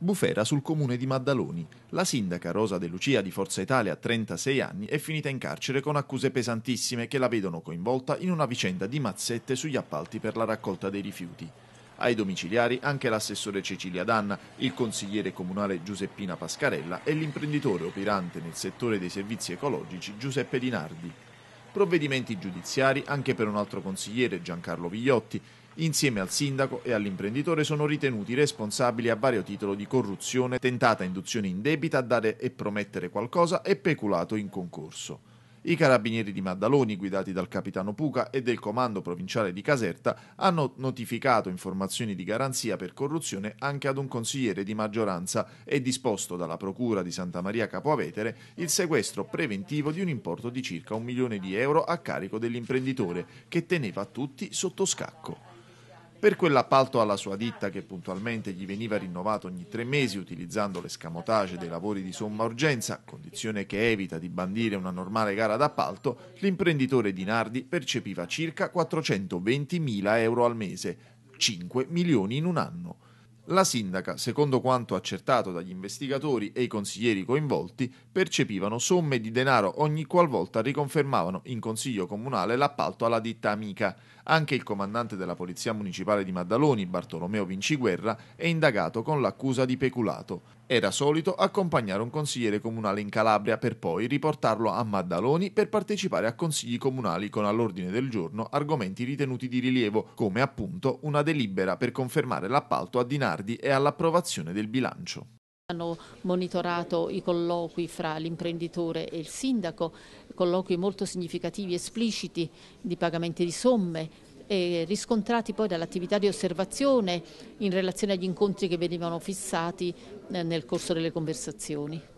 Bufera sul comune di Maddaloni. La sindaca Rosa De Lucia di Forza Italia, 36 anni, è finita in carcere con accuse pesantissime che la vedono coinvolta in una vicenda di mazzette sugli appalti per la raccolta dei rifiuti. Ai domiciliari anche l'assessore Cecilia Danna, il consigliere comunale Giuseppina Pascarella e l'imprenditore operante nel settore dei servizi ecologici Giuseppe Dinardi provvedimenti giudiziari anche per un altro consigliere, Giancarlo Vigliotti. Insieme al sindaco e all'imprenditore sono ritenuti responsabili a vario titolo di corruzione, tentata induzione in debita a dare e promettere qualcosa e peculato in concorso. I carabinieri di Maddaloni, guidati dal capitano Puca e del comando provinciale di Caserta, hanno notificato informazioni di garanzia per corruzione anche ad un consigliere di maggioranza e disposto dalla Procura di Santa Maria Capoavetere il sequestro preventivo di un importo di circa un milione di euro a carico dell'imprenditore, che teneva tutti sotto scacco. Per quell'appalto alla sua ditta che puntualmente gli veniva rinnovato ogni tre mesi utilizzando l'escamotage dei lavori di somma urgenza, condizione che evita di bandire una normale gara d'appalto, l'imprenditore di Nardi percepiva circa 420.000 euro al mese, 5 milioni in un anno. La sindaca, secondo quanto accertato dagli investigatori e i consiglieri coinvolti, percepivano somme di denaro ogni qualvolta riconfermavano in consiglio comunale l'appalto alla ditta amica. Anche il comandante della Polizia Municipale di Maddaloni, Bartolomeo Vinciguerra, è indagato con l'accusa di peculato. Era solito accompagnare un consigliere comunale in Calabria per poi riportarlo a Maddaloni per partecipare a consigli comunali con all'ordine del giorno argomenti ritenuti di rilievo, come appunto una delibera per confermare l'appalto a Dinara miliardi e all'approvazione del bilancio. Hanno monitorato i colloqui fra l'imprenditore e il sindaco, colloqui molto significativi, espliciti di pagamenti di somme, riscontrati poi dall'attività di osservazione in relazione agli incontri che venivano fissati eh, nel corso delle conversazioni.